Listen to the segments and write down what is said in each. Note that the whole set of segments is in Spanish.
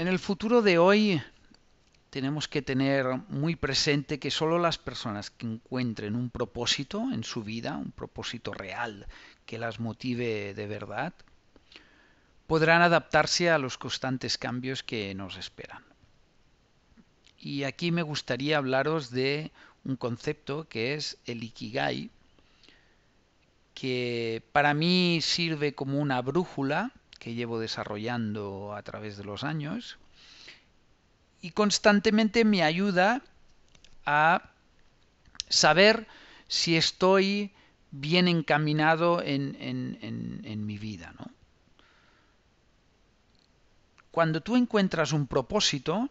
En el futuro de hoy tenemos que tener muy presente que solo las personas que encuentren un propósito en su vida, un propósito real que las motive de verdad, podrán adaptarse a los constantes cambios que nos esperan. Y aquí me gustaría hablaros de un concepto que es el Ikigai, que para mí sirve como una brújula que llevo desarrollando a través de los años y constantemente me ayuda a saber si estoy bien encaminado en, mi vida. Cuando tú encuentras un propósito,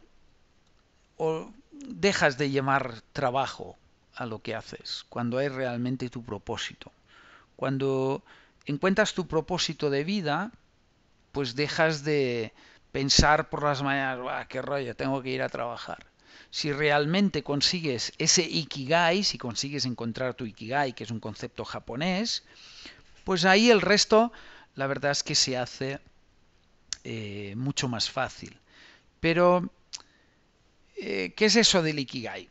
o dejas de llamar trabajo a lo que haces, cuando hay realmente tu propósito. Cuando encuentras tu propósito de vida, pues dejas de pensar por las mañanas, Buah, qué rollo, tengo que ir a trabajar. Si realmente consigues ese ikigai, si consigues encontrar tu ikigai, que es un concepto japonés, pues ahí el resto, la verdad es que se hace eh, mucho más fácil. Pero, eh, ¿qué es eso del Ikigai?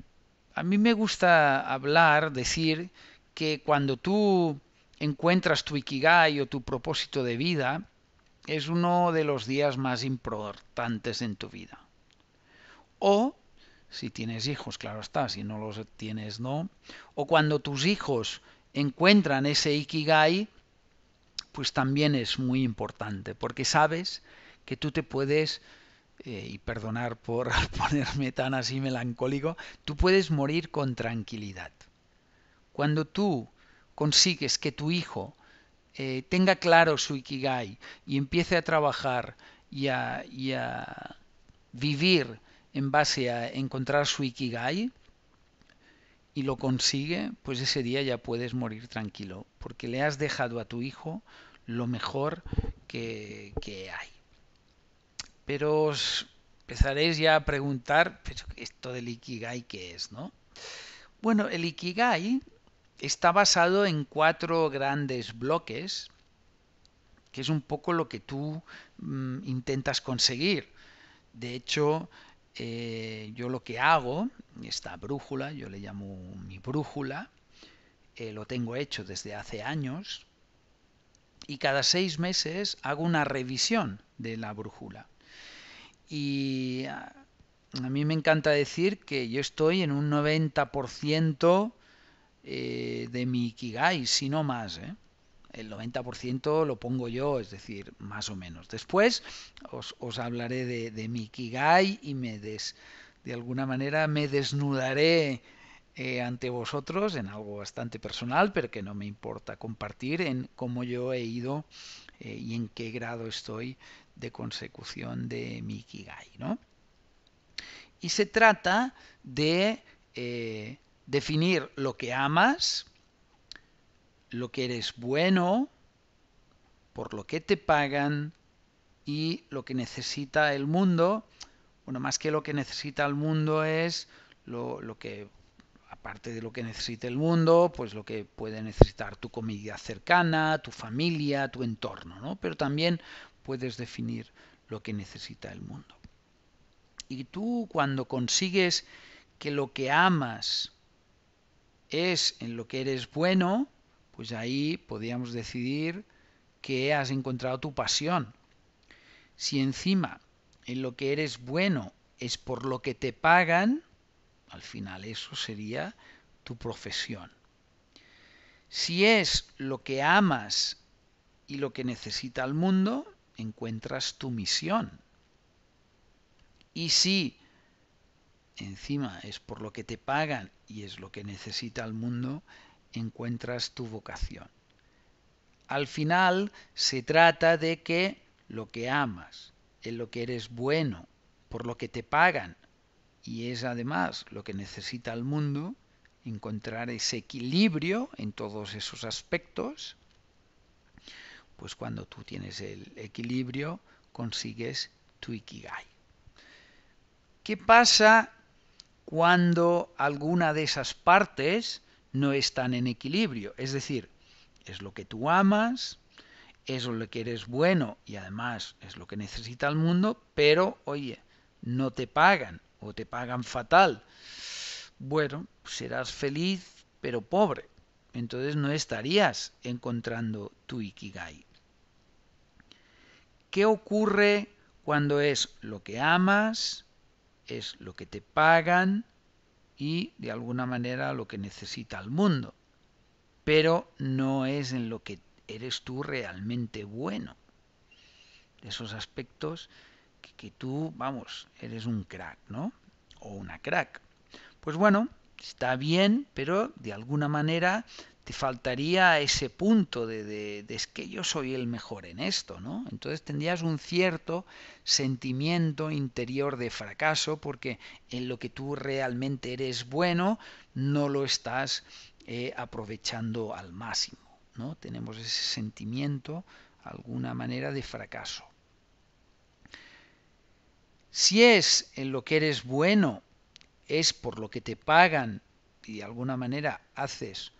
A mí me gusta hablar, decir que cuando tú encuentras tu Ikigai o tu propósito de vida, es uno de los días más importantes en tu vida. O si tienes hijos, claro está, si no los tienes, no. O cuando tus hijos encuentran ese ikigai, pues también es muy importante, porque sabes que tú te puedes, eh, y perdonar por ponerme tan así melancólico, tú puedes morir con tranquilidad. Cuando tú consigues que tu hijo eh, tenga claro su ikigai y empiece a trabajar y a, vivir en base a encontrar su ikigai y lo consigue, pues ese día ya puedes morir tranquilo, porque le has dejado a tu hijo lo mejor que, hay. Pero os empezaréis ya a preguntar, ¿pero esto del ikigai qué es, no? Bueno, el ikigai está basado en cuatro grandes bloques, que es un poco lo que tú mm, intentas conseguir. De hecho, eh, yo lo que hago, esta brújula, yo le llamo mi brújula, eh, lo tengo hecho desde hace años, y cada seis meses hago una revisión de la brújula. Y a mí me encanta decir que yo estoy en un 90% eh, de mi Ikigai, si no más. ¿eh? El 90% lo pongo yo, es decir, más o menos. Después os, hablaré de, de, mi Ikigai y de alguna manera me desnudaré eh, ante vosotros en algo bastante personal, pero que no me importa compartir en cómo yo he ido y en qué grado estoy de consecución de mi Ikigai. ¿no? Y se trata de definir lo que amas, lo que eres bueno, por lo que te pagan y lo que necesita el mundo. Bueno, más que lo que necesita el mundo es lo, que, aparte de lo que necesita el mundo, pues lo que puede necesitar tu comida cercana, tu familia, tu entorno, ¿no? Pero también puedes definir lo que necesita el mundo. Y tú cuando consigues que lo que amas es en lo que eres bueno, pues ahí podríamos decidir que has encontrado tu pasión. Si encima en lo que eres bueno es por lo que te pagan, al final eso sería tu profesión. Si es lo que amas y lo que necesita el mundo, encuentras tu misión. Y si encima es por lo que te pagan y es lo que necesita el mundo, encuentras tu vocación. Al final se trata de que lo que amas, en lo que eres bueno, por lo que te pagan y es además lo que necesita el mundo, encontrar ese equilibrio en todos esos aspectos, pues cuando tú tienes el equilibrio consigues tu ikigai. ¿Qué pasa cuando alguna de esas partes no están en equilibrio. Es decir, es lo que tú amas, es lo que eres bueno y además es lo que necesita el mundo, pero oye, no te pagan o te pagan fatal. Bueno, serás feliz pero pobre. Entonces no estarías encontrando tu ikigai. ¿Qué ocurre cuando es lo que amas, es lo que te pagan y de alguna manera lo que necesita el mundo, pero no es en lo que eres tú realmente bueno. esos aspectos que, que tú, vamos, eres un crack, ¿no? O una crack. Pues bueno, está bien, pero de alguna manera te faltaría ese punto de, es que yo soy el mejor en esto, ¿no? Entonces tendrías un cierto sentimiento interior de fracaso porque en lo que tú realmente eres bueno no lo estás eh, aprovechando al máximo, ¿no? Tenemos ese sentimiento, alguna manera, de fracaso. Si es en lo que eres bueno, es por lo que te pagan y de alguna manera haces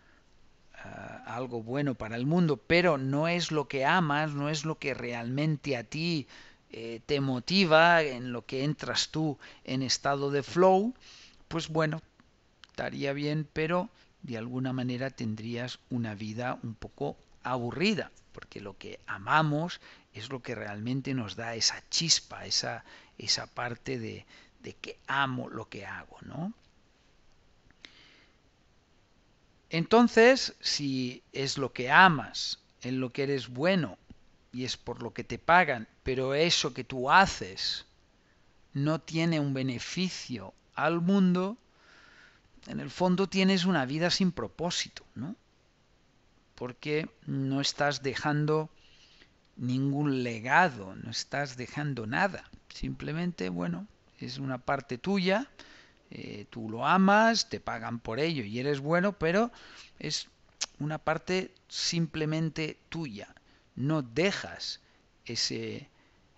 Ah, algo bueno para el mundo, pero no es lo que amas, no es lo que realmente a ti eh, te motiva, en lo que entras tú en estado de flow, pues bueno, estaría bien, pero de alguna manera tendrías una vida un poco aburrida, porque lo que amamos es lo que realmente nos da esa chispa, esa, esa parte de, de que amo lo que hago, ¿no? Entonces, si es lo que amas, en lo que eres bueno y es por lo que te pagan, pero eso que tú haces no tiene un beneficio al mundo, en el fondo tienes una vida sin propósito, ¿no? Porque no estás dejando ningún legado, no estás dejando nada. Simplemente, bueno, es una parte tuya eh, tú lo amas, te pagan por ello y eres bueno, pero es una parte simplemente tuya. No dejas ese,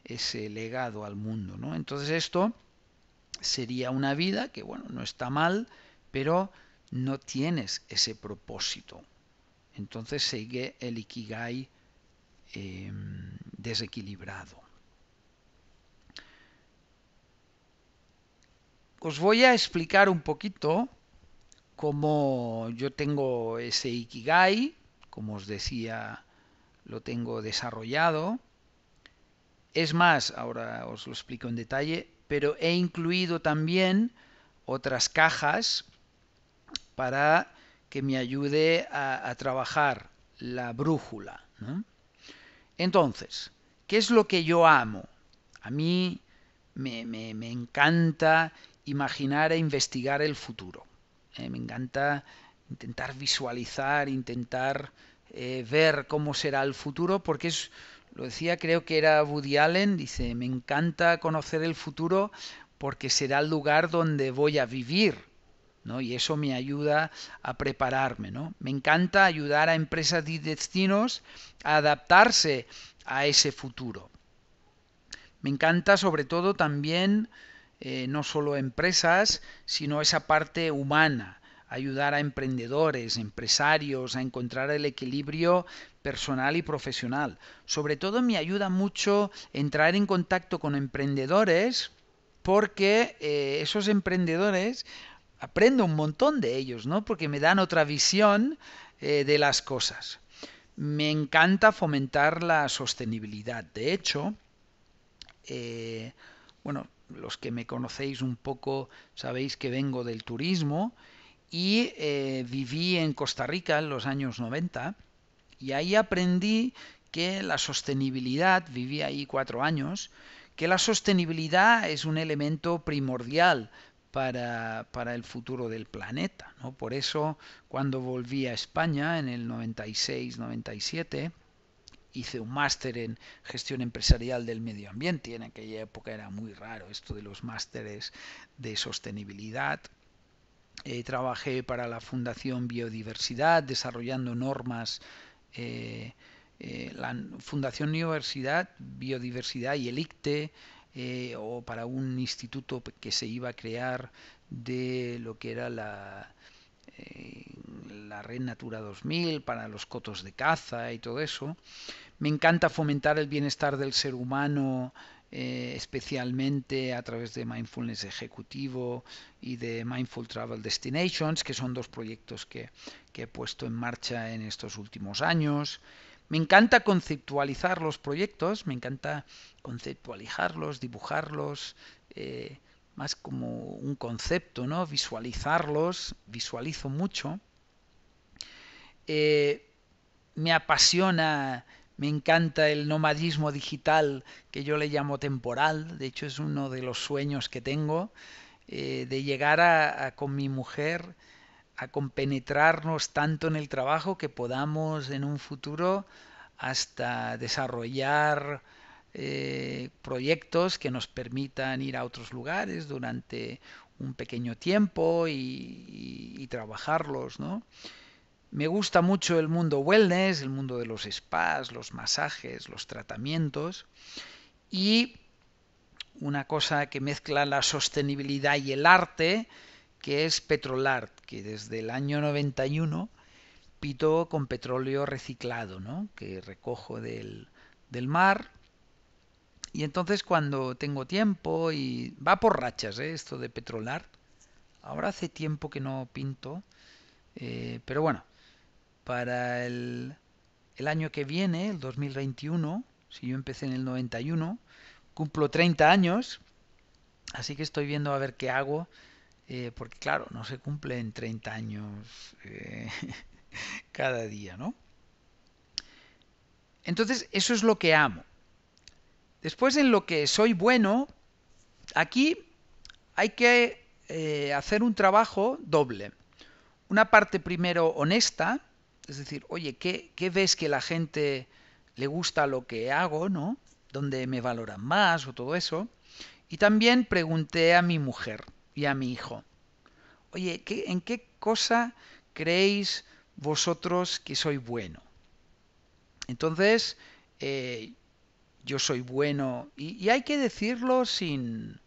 ese legado al mundo, ¿no? Entonces esto sería una vida que, bueno, no está mal, pero no tienes ese propósito. Entonces sigue el Ikigai em, desequilibrado. os voy a explicar un poquito cómo yo tengo ese Ikigai, como os decía, lo tengo desarrollado. Es más, ahora os lo explico en detalle, pero he incluido también otras cajas para que me ayude a, trabajar la brújula. Entonces, ¿qué es lo que yo amo? A mí me, me, me encanta imaginar e investigar el futuro. Eh, me encanta intentar visualizar, intentar eh, ver cómo será el futuro, porque es, lo decía, creo que era Woody Allen, dice, me encanta conocer el futuro porque será el lugar donde voy a vivir, ¿no? Y eso me ayuda a prepararme, ¿no? Me encanta ayudar a empresas y destinos a adaptarse a ese futuro. Me encanta sobre todo también eh, no solo empresas, sino esa parte humana, ayudar a emprendedores, empresarios a encontrar el equilibrio personal y profesional. Sobre todo me ayuda mucho entrar en contacto con emprendedores porque eh, esos emprendedores aprendo un montón de ellos, ¿no? Porque me dan otra visión eh, de las cosas. Me encanta fomentar la sostenibilidad. De hecho, bueno, los que me conocéis un poco sabéis que vengo del turismo y eh, viví en Costa Rica en los años 90 y ahí aprendí que la sostenibilidad, viví ahí cuatro años, que la sostenibilidad es un elemento primordial para, el futuro del planeta. ¿no? Por eso, cuando volví a España en el 96-97, hice un máster en gestión empresarial del medio ambiente y en aquella época era muy raro esto de los másteres de sostenibilidad. Eh, trabajé para la Fundación Biodiversidad desarrollando normas. Eh, eh, la Fundación Universidad, Biodiversidad y el ICTE, o para un instituto que se iba a crear de lo que era la, la red Natura 2000 para los cotos de caza y todo eso. Me encanta fomentar el bienestar del ser humano, eh, especialmente a través de Mindfulness Ejecutivo y de Mindful Travel Destinations, que son dos proyectos que, he puesto en marcha en estos últimos años. Me encanta conceptualizar los proyectos, me encanta conceptualizarlos, dibujarlos, eh, más como un concepto, ¿no? Visualizarlos, visualizo mucho. Eh, me apasiona, me encanta el nomadismo digital que yo le llamo temporal, de hecho es uno de los sueños que tengo, eh, de llegar con mi mujer a compenetrarnos tanto en el trabajo que podamos en un futuro hasta desarrollar eh, proyectos que nos permitan ir a otros lugares durante un pequeño tiempo y, trabajarlos, ¿no? Me gusta mucho el mundo wellness, el mundo de los spas, los masajes, los tratamientos y una cosa que mezcla la sostenibilidad y el arte, que es Petrolart, que desde el año 91 pito con petróleo reciclado, que recojo del, del mar y entonces cuando tengo tiempo y va por rachas ¿eh? esto de Petrolar. Ahora hace tiempo que no pinto. Eh, pero bueno, para el, año que viene, el 2021, si yo empecé en el 91, cumplo 30 años. Así que estoy viendo a ver qué hago. Eh, porque claro, no se cumplen 30 años cada día, ¿no? Entonces, eso es lo que amo. Después en lo que soy bueno, aquí hay que eh, hacer un trabajo doble. Una parte primero honesta, es decir, oye, ¿qué, ves que la gente le gusta lo que hago, ¿no? Donde me valoran más o todo eso. Y también pregunté a mi mujer y a mi hijo, oye, ¿en qué cosa creéis vosotros que soy bueno? Entonces, eh, yo soy bueno. Y, hay que decirlo sin,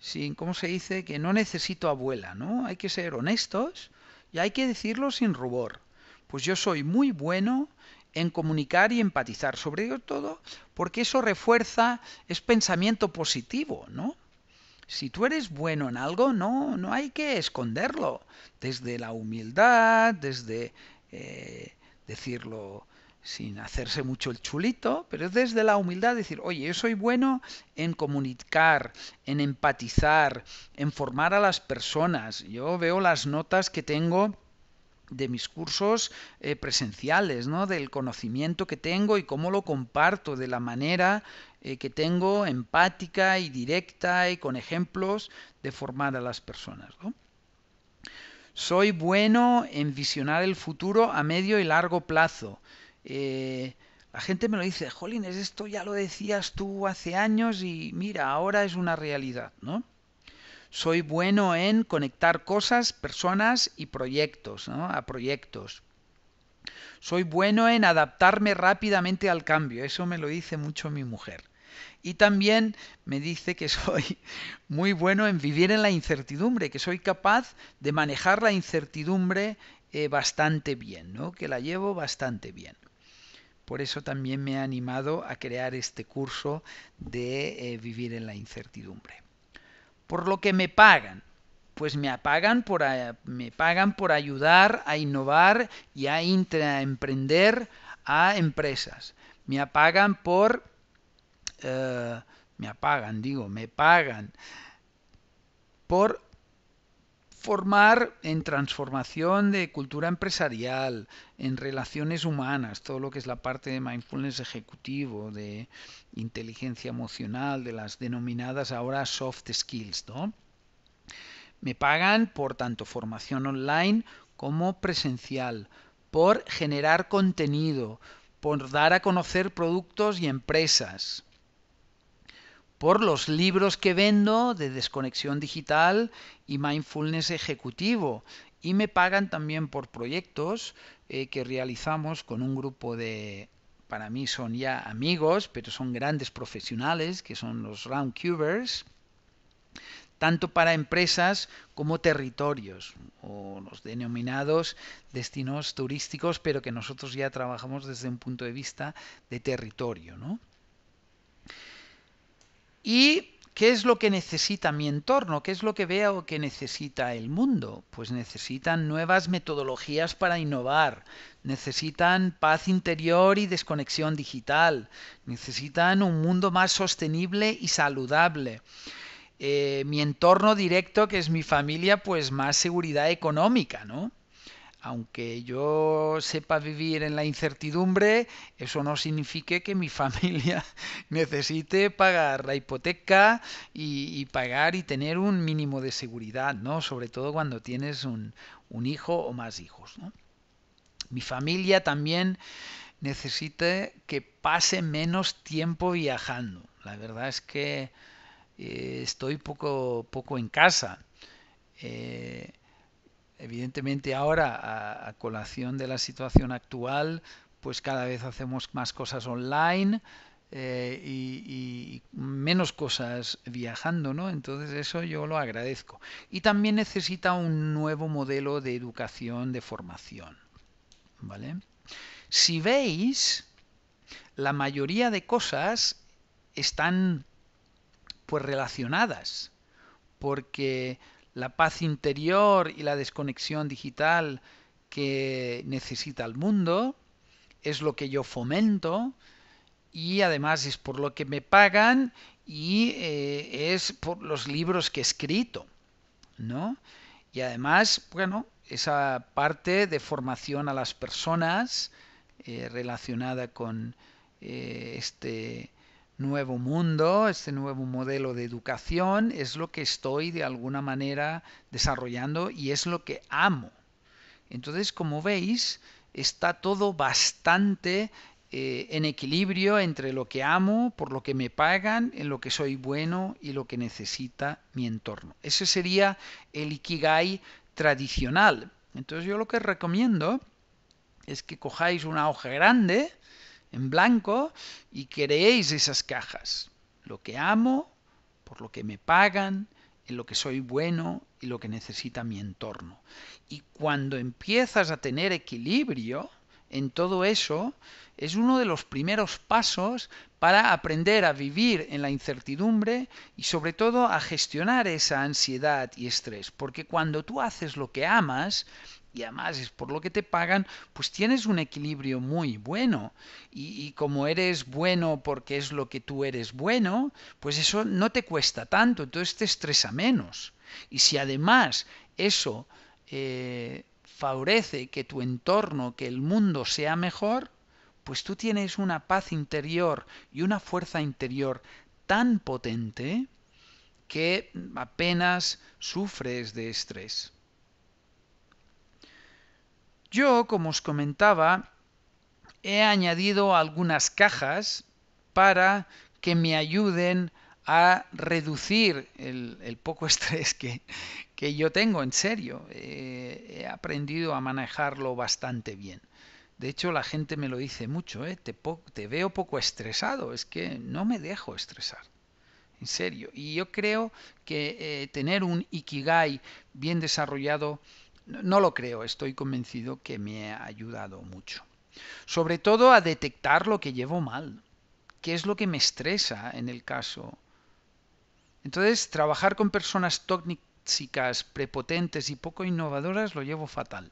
sin, ¿cómo se dice? Que no necesito abuela, ¿no? Hay que ser honestos y hay que decirlo sin rubor. Pues yo soy muy bueno en comunicar y empatizar, sobre todo porque eso refuerza, es pensamiento positivo, ¿no? Si tú eres bueno en algo, no, no hay que esconderlo. Desde la humildad, desde eh, decirlo sin hacerse mucho el chulito, pero es desde la humildad decir, oye, yo soy bueno en comunicar, en empatizar, en formar a las personas. Yo veo las notas que tengo de mis cursos eh, presenciales, ¿no? del conocimiento que tengo y cómo lo comparto de la manera eh, que tengo empática y directa y con ejemplos de formar a las personas. Soy bueno en visionar el futuro a medio y largo plazo. Eh, la gente me lo dice, Jolines, esto ya lo decías tú hace años y mira, ahora es una realidad, ¿no? Soy bueno en conectar cosas, personas y proyectos, A proyectos. Soy bueno en adaptarme rápidamente al cambio, eso me lo dice mucho mi mujer. Y también me dice que soy muy bueno en vivir en la incertidumbre, que soy capaz de manejar la incertidumbre eh, bastante bien, que la llevo bastante bien. Por eso también me ha animado a crear este curso de eh, vivir en la incertidumbre. Por lo que me pagan, pues me pagan, por, me pagan por ayudar a innovar y a, emprender a empresas. Me pagan por... Eh, me apagan, digo, me pagan por formar en transformación de cultura empresarial, en relaciones humanas, todo lo que es la parte de mindfulness ejecutivo, de inteligencia emocional, de las denominadas ahora soft skills, ¿no? Me pagan por tanto formación online como presencial, por generar contenido, por dar a conocer productos y empresas, por los libros que vendo de desconexión digital y mindfulness ejecutivo. Y me pagan también por proyectos eh, que realizamos con un grupo de, para mí son ya amigos, pero son grandes profesionales, que son los Round Cubers, tanto para empresas como territorios, o los denominados destinos turísticos, pero que nosotros ya trabajamos desde un punto de vista de territorio. ¿no? ¿Y qué es lo que necesita mi entorno? ¿Qué es lo que veo que necesita el mundo? Pues necesitan nuevas metodologías para innovar, necesitan paz interior y desconexión digital, necesitan un mundo más sostenible y saludable. Eh, mi entorno directo, que es mi familia, pues más seguridad económica, ¿no? aunque yo sepa vivir en la incertidumbre, eso no significa que mi familia necesite pagar la hipoteca y, pagar y tener un mínimo de seguridad, ¿no? Sobre todo cuando tienes un, hijo o más hijos. Mi familia también necesita que pase menos tiempo viajando. La verdad es que eh, estoy poco, poco en casa. Eh, evidentemente ahora, a, colación de la situación actual, pues cada vez hacemos más cosas online. Eh, y, y, menos cosas viajando, ¿no? Entonces eso yo lo agradezco. Y también necesita un nuevo modelo de educación, de formación, ¿vale? Si veis, la mayoría de cosas están pues relacionadas, porque la paz interior y la desconexión digital que necesita el mundo, es lo que yo fomento y además es por lo que me pagan y eh, es por los libros que he escrito, ¿no? Y además, bueno, esa parte de formación a las personas eh, relacionada con eh, este nuevo mundo, este nuevo modelo de educación, es lo que estoy de alguna manera desarrollando y es lo que amo. Entonces, como veis, está todo bastante eh, en equilibrio entre lo que amo, por lo que me pagan, en lo que soy bueno y lo que necesita mi entorno. Ese sería el Ikigai tradicional. Entonces yo lo que recomiendo es que cojáis una hoja grande, en blanco y queréis esas cajas. Lo que amo, por lo que me pagan, en lo que soy bueno y lo que necesita mi entorno. Y cuando empiezas a tener equilibrio en todo eso, es uno de los primeros pasos para aprender a vivir en la incertidumbre y sobre todo a gestionar esa ansiedad y estrés. Porque cuando tú haces lo que amas, y además es por lo que te pagan, pues tienes un equilibrio muy bueno. Y, como eres bueno porque es lo que tú eres bueno, pues eso no te cuesta tanto, entonces te estresa menos. Y si además eso eh, favorece que tu entorno, que el mundo sea mejor, pues tú tienes una paz interior y una fuerza interior tan potente que apenas sufres de estrés. Yo, como os comentaba, he añadido algunas cajas para que me ayuden a reducir el, poco estrés que, yo tengo, en serio. Eh, he aprendido a manejarlo bastante bien. De hecho, la gente me lo dice mucho, ¿eh? te, veo poco estresado, es que no me dejo estresar. En serio. Y yo creo que eh, tener un ikigai bien desarrollado no lo creo, estoy convencido que me ha ayudado mucho. Sobre todo a detectar lo que llevo mal, qué es lo que me estresa en el caso. Entonces, trabajar con personas tóxicas, prepotentes y poco innovadoras lo llevo fatal.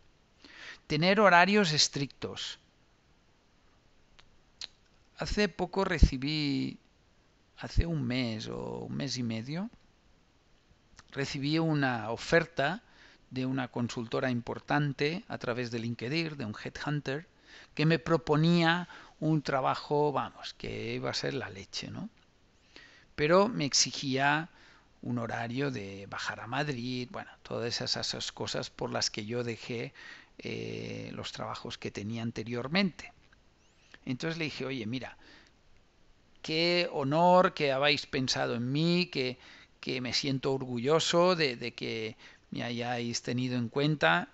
Tener horarios estrictos. Hace poco recibí, hace un mes o un mes y medio, recibí una oferta de una consultora importante a través de LinkedIn, de un headhunter, que me proponía un trabajo, vamos, que iba a ser la leche, ¿no? Pero me exigía un horario de bajar a Madrid, bueno, todas esas, cosas por las que yo dejé eh, los trabajos que tenía anteriormente. Entonces le dije, oye, mira, qué honor que habéis pensado en mí, que, que me siento orgulloso de, que me hayáis tenido en cuenta,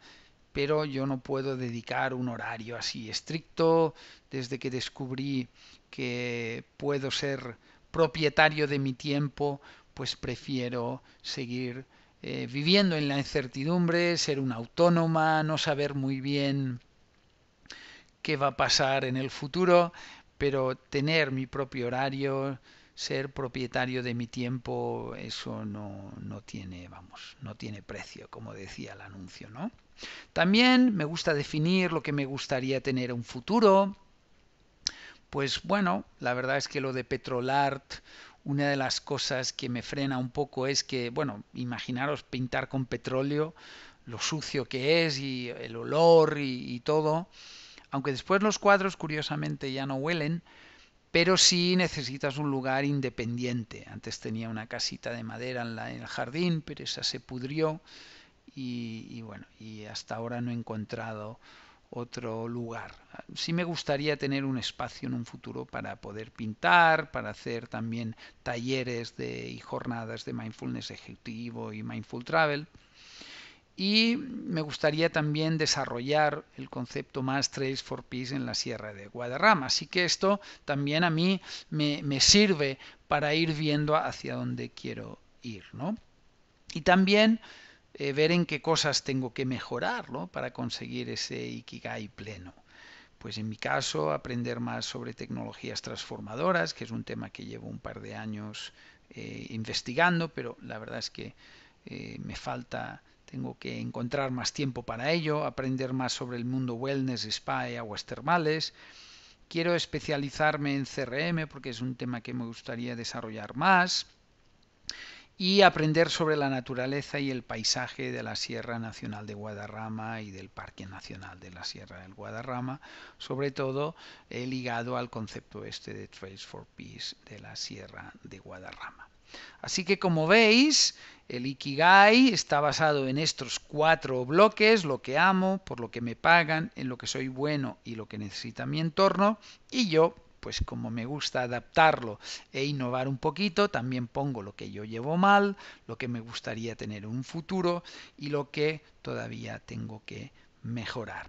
pero yo no puedo dedicar un horario así estricto. Desde que descubrí que puedo ser propietario de mi tiempo, pues prefiero seguir eh, viviendo en la incertidumbre, ser una autónoma, no saber muy bien qué va a pasar en el futuro, pero tener mi propio horario, ser propietario de mi tiempo, eso no, no, tiene, vamos, no tiene precio, como decía el anuncio, ¿no? También me gusta definir lo que me gustaría tener un futuro. Pues bueno, la verdad es que lo de Petrolart, una de las cosas que me frena un poco es que, bueno, imaginaros pintar con petróleo, lo sucio que es y el olor y todo. Aunque después los cuadros curiosamente ya no huelen, pero sí necesitas un lugar independiente. Antes tenía una casita de madera en, el jardín, pero esa se pudrió y, y, bueno, y hasta ahora no he encontrado otro lugar. Sí me gustaría tener un espacio en un futuro para poder pintar, para hacer también talleres de, y jornadas de mindfulness ejecutivo y mindful travel. Y me gustaría también desarrollar el concepto más Trails for Peace en la Sierra de Guadarrama. Así que esto también a mí me, sirve para ir viendo hacia dónde quiero ir. ¿no? Y también eh, ver en qué cosas tengo que mejorar para conseguir ese Ikigai pleno pues en mi caso aprender más sobre tecnologías transformadoras, que es un tema que llevo un par de años eh, investigando, pero la verdad es que eh, me falta tengo que encontrar más tiempo para ello, aprender más sobre el mundo wellness, spa y aguas termales. Quiero especializarme en CRM porque es un tema que me gustaría desarrollar más. Y aprender sobre la naturaleza y el paisaje de la Sierra Nacional de Guadarrama y del Parque Nacional de la Sierra del Guadarrama, sobre todo eh, ligado al concepto este de Trace for Peace de la Sierra de Guadarrama. Así que como veis, el Ikigai está basado en estos cuatro bloques, lo que amo, por lo que me pagan, en lo que soy bueno y lo que necesita mi entorno. Y yo, pues como me gusta adaptarlo e innovar un poquito, también pongo lo que yo llevo mal, lo que me gustaría tener en un futuro y lo que todavía tengo que mejorar.